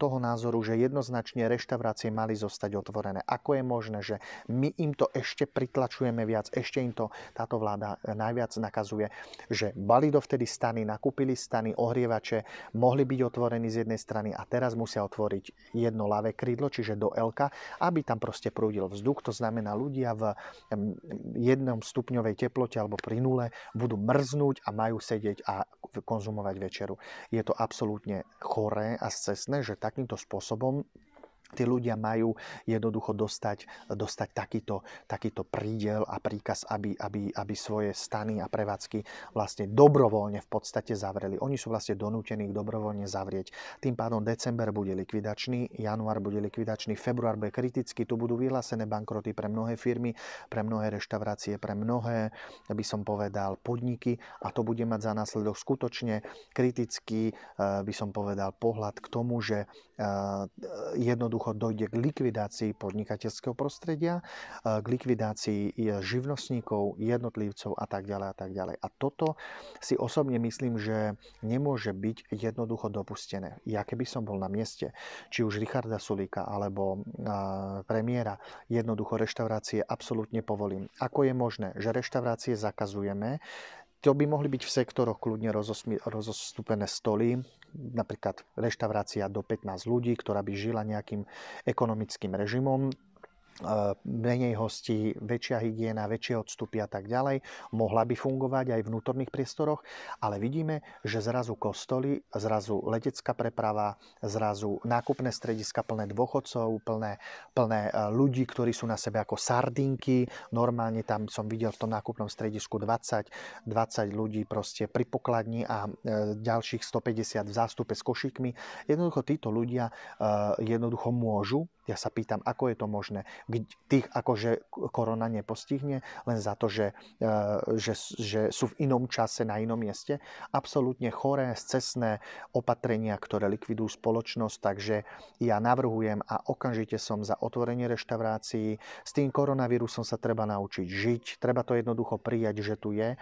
toho názoru, že jednoznačne reštaurácie mali zostať otvorené. Ako je možné, že my im to ešte pritlačujeme viac, ešte im to táto vláda najviac nakazuje, že bali dovtedy stany, nakúpili stany, ohrievače, mohli byť otvorení z jednej strany a teraz musia otvoriť jedno ľavé krídlo, čiže do LK, aby tam proste prúdil vzduch. To znamená, ľudia v mm, jednom stupňovej teplote alebo pri nule budú mrznúť a majú sedieť a konzumovať večeru. Je to absolútne choré a scesné, že takýmto spôsobom Tí ľudia majú jednoducho dostať, dostať takýto, takýto prídel a príkaz, aby, aby, aby svoje stany a prevádzky vlastne dobrovoľne v podstate zavreli. Oni sú vlastne donútení ich dobrovoľne zavrieť. Tým pádom december bude likvidačný, január bude likvidačný, február bude kritický, tu budú vyhlásené bankroty pre mnohé firmy, pre mnohé reštaurácie, pre mnohé, by som povedal, podniky a to bude mať za následok skutočne kritický, eh, by som povedal, pohľad k tomu, že eh, jednoducho jednoducho dojde k likvidácii podnikateľského prostredia, eh, k likvidácii eh, živnostníkov, jednotlivcov a tak ďalej a tak ďalej. A toto si osobne myslím, že nemôže byť jednoducho dopustené. Ja keby som bol na mieste, či už Richarda Sulíka alebo eh, premiéra, jednoducho reštaurácie absolútne povolím. Ako je možné, že reštaurácie zakazujeme, to by mohli byť v sektoroch kľudne rozostúpené stoly, napríklad reštaurácia do 15 ľudí, ktorá by žila nejakým ekonomickým režimom menej hostí, väčšia hygiena, väčšie odstupy a tak ďalej. Mohla by fungovať aj v vnútorných priestoroch, ale vidíme, že zrazu kostoly, zrazu letecká preprava, zrazu nákupné strediska plné dôchodcov, plné, plné e, ľudí, ktorí sú na sebe ako sardinky. Normálne tam som videl v tom nákupnom stredisku 20, 20 ľudí proste pri pokladni a e, ďalších 150 v zástupe s košíkmi. Jednoducho títo ľudia e, jednoducho môžu, ja sa pýtam, ako je to možné, tých akože korona nepostihne len za to, že, eh, že, že sú v inom čase na inom mieste. Absolútne choré, cestné opatrenia, ktoré likvidujú spoločnosť, takže ja navrhujem a okamžite som za otvorenie reštaurácií. S tým koronavírusom sa treba naučiť žiť, treba to jednoducho prijať, že tu je